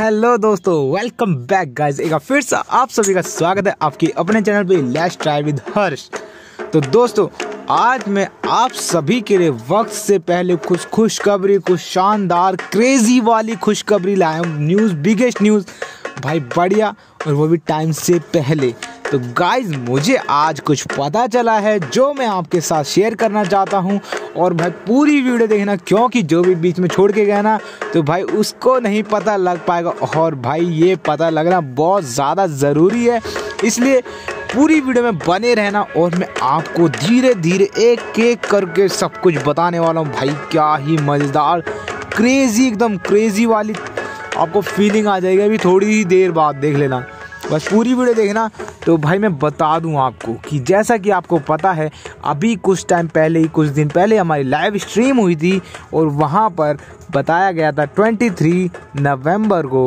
Hello दोस्तों welcome back guys एक बार फिर से आप सभी का स्वागत है आपके अपने चैनल पे लेट्स ट्राई विद हर्ष तो दोस्तों आज मैं आप सभी के लिए वक्त से पहले कुछ खुशखबरी कुछ शानदार क्रेजी वाली खुशखबरी लाया हूँ न्यूज़ बिगेस्ट न्यूज़ भाई बढ़िया और वो भी टाइम से पहले तो गाइज मुझे आज कुछ पता चला है जो मैं आपके साथ शेयर करना चाहता हूँ और भाई पूरी वीडियो देखना क्योंकि जो भी बीच में छोड़ के गया ना तो भाई उसको नहीं पता लग पाएगा और भाई ये पता लगना बहुत ज़्यादा ज़रूरी है इसलिए पूरी वीडियो में बने रहना और मैं आपको धीरे धीरे एक एक करके सब कुछ बताने वाला हूँ भाई क्या ही मज़ेदार क्रेज़ी एकदम क्रेज़ी वाली आपको फीलिंग आ जाएगी अभी थोड़ी ही देर बाद देख लेना बस पूरी वीडियो देखना तो भाई मैं बता दूं आपको कि जैसा कि आपको पता है अभी कुछ टाइम पहले ही कुछ दिन पहले हमारी लाइव स्ट्रीम हुई थी और वहाँ पर बताया गया था 23 नवंबर को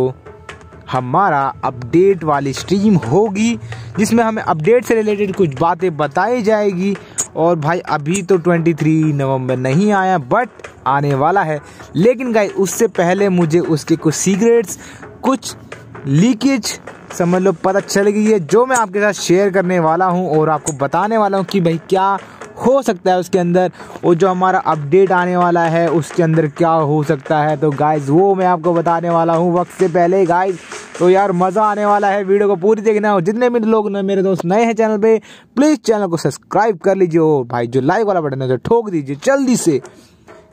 हमारा अपडेट वाली स्ट्रीम होगी जिसमें हमें अपडेट से रिलेटेड कुछ बातें बताई जाएगी और भाई अभी तो 23 नवंबर नहीं आया बट आने वाला है लेकिन गाई उससे पहले मुझे उसके कुछ सीक्रेट्स कुछ लीकेज समझ लो पता चल गई है जो मैं आपके साथ शेयर करने वाला हूँ और आपको बताने वाला हूँ कि भाई क्या हो सकता है उसके अंदर और जो हमारा अपडेट आने वाला है उसके अंदर क्या हो सकता है तो गाइज़ वो मैं आपको बताने वाला हूँ वक्त से पहले गाइज़ तो यार मज़ा आने वाला है वीडियो को पूरी देखना हो जितने भी लोग न, मेरे दोस्त नए हैं चैनल पे प्लीज़ चैनल को सब्सक्राइब कर लीजिए और भाई जो लाइक वाला बटन है तो ठोक दीजिए जल्दी से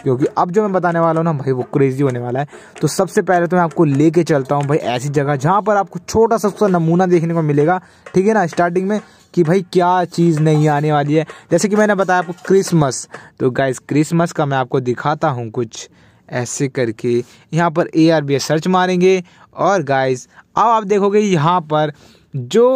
क्योंकि अब जो मैं बताने वाला हूँ ना भाई वो क्रेजी होने वाला है तो सबसे पहले तो मैं आपको लेके चलता हूँ भाई ऐसी जगह जहाँ पर आपको छोटा सा उसका नमूना देखने को मिलेगा ठीक है ना स्टार्टिंग में कि भाई क्या चीज़ नहीं आने वाली है जैसे कि मैंने बताया आपको क्रिसमस तो गाइज क्रिसमस का मैं आपको दिखाता हूँ कुछ ऐसे करके यहाँ पर ए आर बी सर्च मारेंगे और गाइज अब आप देखोगे यहाँ पर जो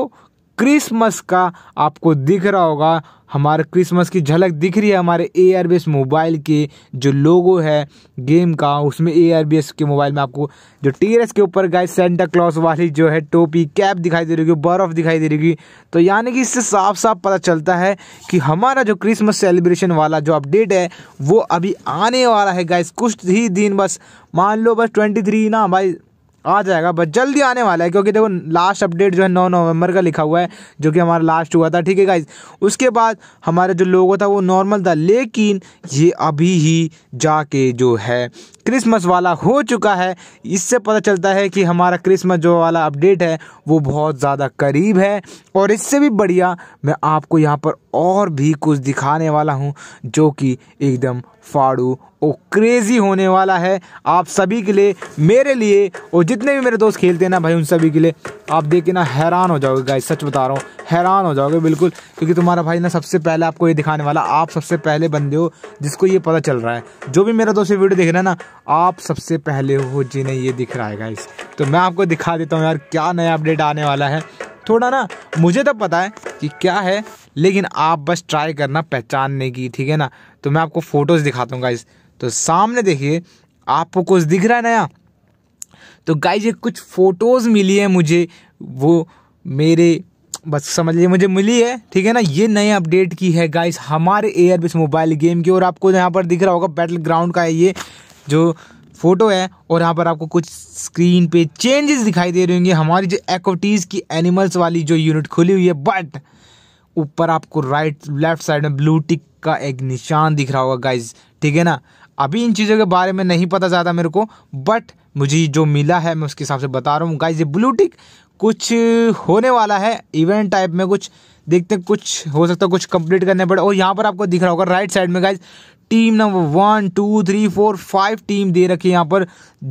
क्रिसमस का आपको दिख रहा होगा हमारे क्रिसमस की झलक दिख रही है हमारे A R B S mobile के जो लोगो है गेम का उसमें ए आर बी एस के मोबाइल में आपको जो टीरस के ऊपर गाय सेंटा क्लॉस वाली जो है टोपी कैप दिखाई दे रही होगी बर्फ़ दिखाई दे रही होगी तो यानी कि इससे साफ साफ पता चलता है कि हमारा जो क्रिसमस सेलिब्रेशन वाला जो अपडेट है वो अभी आने वाला है गाइस कुछ ही दिन बस मान लो बस ट्वेंटी थ्री ना भाई आ जाएगा बस जल्दी आने वाला है क्योंकि देखो लास्ट अपडेट जो है नौ नवंबर का लिखा हुआ है जो कि हमारा लास्ट हुआ था ठीक है गाइज उसके बाद हमारा जो लोगो था वो नॉर्मल था लेकिन ये अभी ही जाके जो है क्रिसमस वाला हो चुका है इससे पता चलता है कि हमारा क्रिसमस जो वाला अपडेट है वो बहुत ज़्यादा करीब है और इससे भी बढ़िया मैं आपको यहाँ पर और भी कुछ दिखाने वाला हूँ जो कि एकदम फाड़ू वो क्रेज़ी होने वाला है आप सभी के लिए मेरे लिए और जितने भी मेरे दोस्त खेलते हैं ना भाई उन सभी के लिए आप देख के ना हैरान हो जाओगे गाइस सच बता रहा हूँ हैरान हो जाओगे बिल्कुल क्योंकि तुम्हारा भाई ना सबसे पहले आपको ये दिखाने वाला आप सबसे पहले बंदे हो जिसको ये पता चल रहा है जो भी मेरा दोस्त ये वीडियो देख रहा है ना आप सबसे पहले हो जिन्हें ये दिख रहा है गाइस तो मैं आपको दिखा देता हूँ यार क्या नया अपडेट आने वाला है थोड़ा ना मुझे तो पता है कि क्या है लेकिन आप बस ट्राई करना पहचानने की ठीक है ना तो मैं आपको फ़ोटोज़ दिखाता हूँ गाइस तो सामने देखिए आपको कुछ दिख रहा है नया तो गाइज ये कुछ फ़ोटोज़ मिली है मुझे वो मेरे बस समझ लीजिए मुझे मिली है ठीक है ना ये नए अपडेट की है गाइस हमारे एयरबिस मोबाइल गेम की और आपको यहाँ पर दिख रहा होगा बैटल ग्राउंड का है ये जो फ़ोटो है और यहाँ पर आपको कुछ स्क्रीन पे चेंजेस दिखाई दे रहे होंगे हमारी जो एक्विटीज की एनिमल्स वाली जो यूनिट खुली हुई है बट ऊपर आपको राइट लेफ्ट साइड में ब्लू टिक का एक निशान दिख रहा होगा गाइज ठीक है ना अभी इन चीज़ों के बारे में नहीं पता ज़्यादा मेरे को बट मुझे जो मिला है मैं उसके हिसाब से बता रहा हूँ गाइज ये ब्लू टिक कुछ होने वाला है इवेंट टाइप में कुछ देखते कुछ हो सकता है कुछ कंप्लीट करने पड़े और यहाँ पर आपको दिख रहा होगा राइट साइड में guys team number one two three four five team दे रखी है यहाँ पर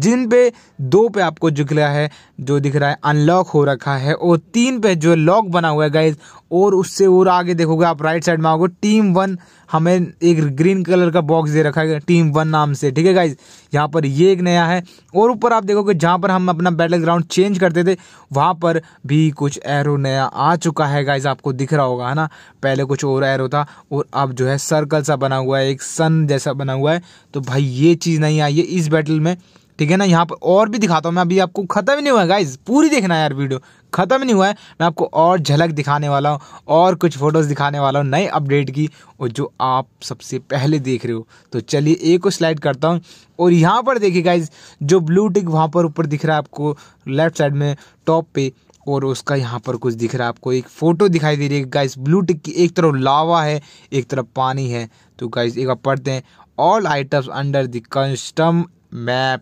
जिन पे दो पे आपको झुक रहा है जो दिख रहा है अनलॉक हो रखा है और तीन पे जो लॉक बना हुआ है गाइज और उससे और आगे देखोगे आप राइट साइड में आओगे टीम वन हमें एक ग्रीन कलर का बॉक्स दे रखा है टीम वन नाम से ठीक है गाइज यहाँ पर ये एक नया है और ऊपर आप देखोगे जहाँ पर हम अपना बैटल ग्राउंड चेंज करते थे वहाँ पर भी कुछ एरो नया आ चुका है गाइज आपको दिख रहा होगा है ना पहले कुछ और एरो था और अब जो है सर्कल सा बना हुआ है एक सन जैसा बना हुआ है तो भाई ये चीज़ नहीं आई है इस बैटल में ठीक है ना यहाँ पर और भी दिखाता हूँ मैं अभी आपको ख़त्म ही नहीं हुआ है गाइज पूरी देखना है यार वीडियो ख़त्म ही नहीं हुआ है मैं आपको और झलक दिखाने वाला हूँ और कुछ फ़ोटोज़ दिखाने वाला हूँ नए अपडेट की और जो आप सबसे पहले देख रहे हो तो चलिए एक को स्लाइड करता हूँ और यहाँ पर देखिए गाइज जो ब्लू टिक वहाँ पर ऊपर दिख रहा है आपको लेफ्ट साइड में टॉप पे और उसका यहाँ पर कुछ दिख रहा है आपको एक फ़ोटो दिखाई दे रही है गाइज ब्लू टिक की एक तरफ लावा है एक तरफ पानी है तो गाइज एक बार पढ़ते हैं all items under the custom map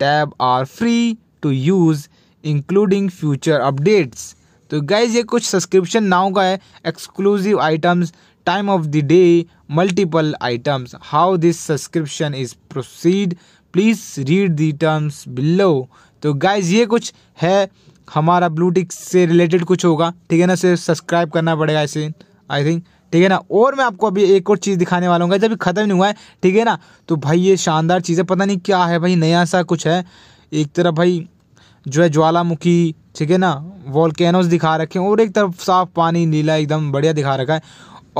tab are free to use including future updates तो गाइज ये कुछ सब्सक्रिप्शन नाउ का है exclusive items time of the day multiple items how this subscription is proceed please read the terms below तो guys ये कुछ है हमारा ब्लूटिक से रिलेटेड कुछ होगा ठीक है ना सिर्फ सब्सक्राइब करना पड़ेगा इसे आई थिंक ठीक है ना और मैं आपको अभी एक और चीज़ दिखाने वाला हूँ जब ख़त्म नहीं हुआ है ठीक है ना तो भाई ये शानदार चीज़ है पता नहीं क्या है भाई नया सा कुछ है एक तरफ भाई जो है ज्वालामुखी ठीक है ना वॉलकैनोज दिखा रखे हैं और एक तरफ साफ पानी नीला एकदम बढ़िया दिखा रखा है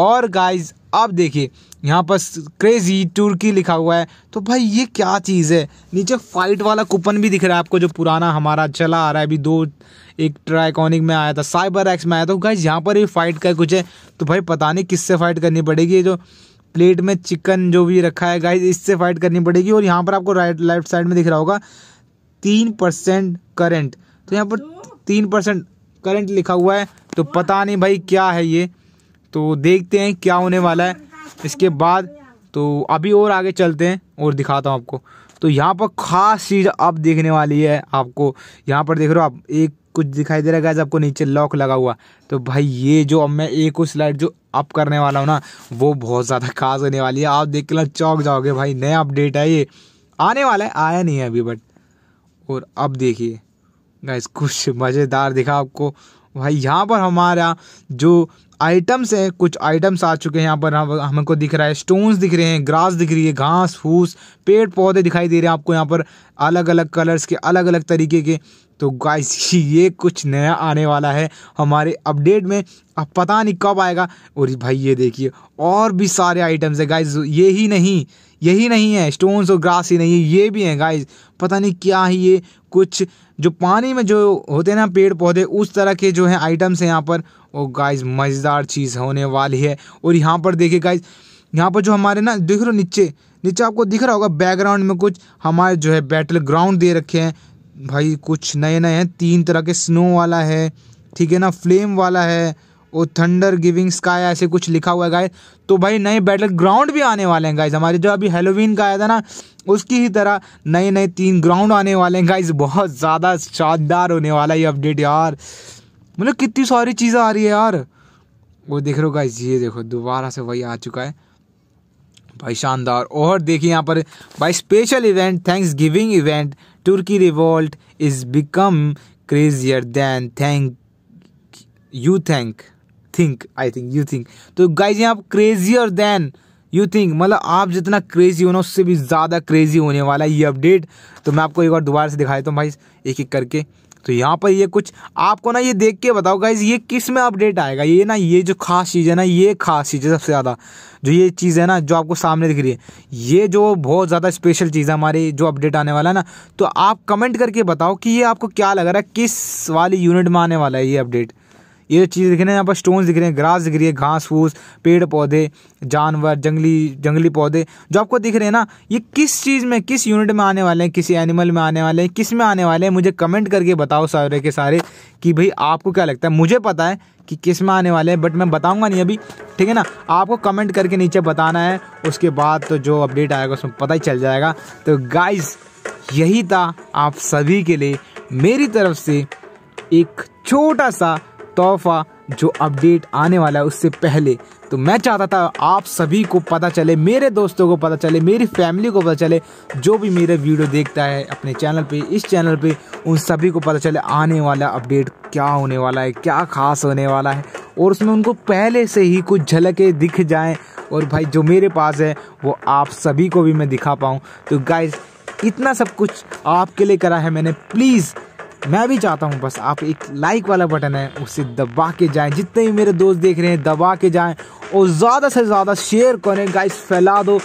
और गाइज आप देखिए यहाँ पर क्रेजी टुर्की लिखा हुआ है तो भाई ये क्या चीज़ है नीचे फाइट वाला कूपन भी दिख रहा है आपको जो पुराना हमारा चला आ रहा है अभी दो एक ट्राइकॉनिक में आया था साइबर एक्स में आया था गाइज तो यहाँ पर भी फाइट का कुछ है तो भाई पता नहीं किससे फाइट करनी पड़ेगी ये जो प्लेट में चिकन जो भी रखा है गाइज इससे फाइट करनी पड़ेगी और यहाँ पर आपको राइट लेफ्ट साइड में दिख रहा होगा तीन परसेंट करेंट तो यहाँ पर तो? तीन परसेंट करेंट लिखा हुआ है तो पता नहीं भाई क्या है ये तो देखते हैं क्या होने वाला है इसके बाद तो अभी और आगे चलते हैं और दिखाता हूँ आपको तो यहाँ पर ख़ास चीज़ अब देखने वाली है आपको यहाँ पर देख रहे हो आप एक कुछ दिखाई दे रहा है गैस आपको नीचे लॉक लगा हुआ तो भाई ये जो अब मैं एक उस लाइट जो अप करने वाला हूँ ना वो बहुत ज़्यादा खास होने वाली है आप देख के ना चौक जाओगे भाई नया अपडेट है ये आने वाला है आया नहीं है अभी बट और अब देखिए गैस कुछ मज़ेदार दिखा आपको भाई यहाँ पर हमारा जो आइटम्स हैं कुछ आइटम्स आ चुके हैं यहाँ पर हम हमको दिख रहा है स्टोन्स दिख रहे हैं ग्रास दिख रही है घास फूस पेड़ पौधे दिखाई दे रहे हैं आपको यहाँ पर अलग अलग कलर्स के अलग अलग तरीके के तो गाइस ये कुछ नया आने वाला है हमारे अपडेट में अब पता नहीं कब आएगा और भाई ये देखिए और भी सारे आइटम्स है गाइस ये ही नहीं यही नहीं है स्टोन्स और ग्रास ही नहीं है ये भी हैं गाइस पता नहीं क्या है ये कुछ जो पानी में जो होते हैं ना पेड़ पौधे उस तरह के जो हैं आइटम्स हैं यहाँ पर और गाइज मज़ेदार चीज़ होने वाली है और यहाँ पर देखिए गाइज यहाँ पर जो हमारे ना देख रहे हो नीचे नीचे आपको दिख रहा होगा बैकग्राउंड में कुछ हमारे जो है बैटल ग्राउंड दे रखे हैं भाई कुछ नए नए हैं तीन तरह के स्नो वाला है ठीक है ना फ्लेम वाला है और थंडर गिविंग स्काई ऐसे कुछ लिखा हुआ है गाइज तो भाई नए बैटल ग्राउंड भी आने वाले हैं गाइज हमारे जो अभी हेलोवीन का आया था ना उसकी ही तरह नए नए तीन ग्राउंड आने वाले हैं गाइज बहुत ज़्यादा शानदार होने वाला ये अपडेट यार मतलब कितनी सारी चीज़ें आ रही है यार वो देख रहे हो गाइस ये देखो दोबारा से वही आ चुका है भाई शानदार और देखिए यहाँ पर भाई special event thanksgiving event turkey revolt is become crazier than thank you thank think I think you think तो गाइज यहाँ पर क्रेजियर दैन यू थिंक मतलब आप जितना क्रेजी हो ना उससे भी ज़्यादा क्रेजी होने वाला है ये अपडेट तो मैं आपको एक बार दोबारा से दिखा देता हूँ भाई एक एक करके तो यहाँ पर ये कुछ आपको ना ये देख के बताओ गाइज ये किस में अपडेट आएगा ये ना ये जो खास चीज़ है ना ये खास चीज़ है सबसे ज़्यादा जो ये चीज़ है ना जो आपको सामने दिख रही है ये जो बहुत ज़्यादा स्पेशल चीज़ है हमारी जो अपडेट आने वाला है ना तो आप कमेंट करके बताओ कि ये आपको क्या लग रहा है किस वाली यूनिट में आने वाला है ये अपडेट ये चीज़ दिख रहे हैं यहाँ पर स्टोन दिख रहे हैं ग्रास दिख रही है घास फूस पेड़ पौधे जानवर जंगली जंगली पौधे जो आपको दिख रहे हैं ना ये किस चीज़ में किस यूनिट में आने वाले हैं किसी एनिमल में आने वाले हैं किस में आने वाले हैं मुझे कमेंट करके बताओ सारे के सारे कि भाई आपको क्या लगता है मुझे पता है कि किस में आने वाले हैं बट मैं बताऊंगा नहीं अभी ठीक है ना आपको कमेंट करके नीचे बताना है उसके बाद तो जो अपडेट आएगा उसमें पता ही चल जाएगा तो गाइज यही था आप सभी के लिए मेरी तरफ से एक छोटा सा तोहफा जो अपडेट आने वाला है उससे पहले तो मैं चाहता था आप सभी को पता चले मेरे दोस्तों को पता चले मेरी फैमिली को पता चले जो भी मेरे वीडियो देखता है अपने चैनल पे इस चैनल पे उन सभी को पता चले आने वाला अपडेट क्या होने वाला है क्या खास होने वाला है और उसमें उनको पहले से ही कुछ झलके दिख जाएँ और भाई जो मेरे पास है वो आप सभी को भी मैं दिखा पाऊँ तो गाइज़ इतना सब कुछ आपके लिए करा है मैंने प्लीज़ मैं भी चाहता हूँ बस आप एक लाइक वाला बटन है उसे दबा के जाएं जितने भी मेरे दोस्त देख रहे हैं दबा के जाएं और ज़्यादा से ज़्यादा शेयर करें गाइस फैला दो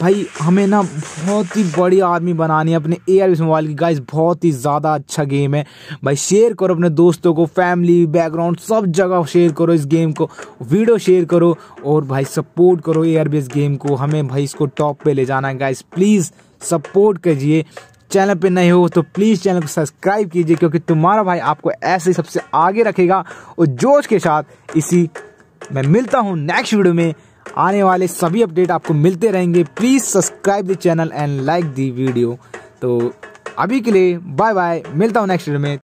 भाई हमें ना बहुत ही बड़ी आदमी बनानी है अपने ए आर मोबाइल की गाइस बहुत ही ज़्यादा अच्छा गेम है भाई शेयर करो अपने दोस्तों को फैमिली बैकग्राउंड सब जगह शेयर करो इस गेम को वीडियो शेयर करो और भाई सपोर्ट करो ए आर गेम को हमें भाई इसको टॉप पे ले जाना है गाइस प्लीज़ सपोर्ट करिए चैनल पे नए हो तो प्लीज़ चैनल को सब्सक्राइब कीजिए क्योंकि तुम्हारा भाई आपको ऐसे ही सबसे आगे रखेगा और जोश के साथ इसी मैं मिलता हूँ नेक्स्ट वीडियो में आने वाले सभी अपडेट आपको मिलते रहेंगे please subscribe the channel and like the video तो अभी के लिए बाय बाय मिलता हूँ नेक्स्ट वीडियो में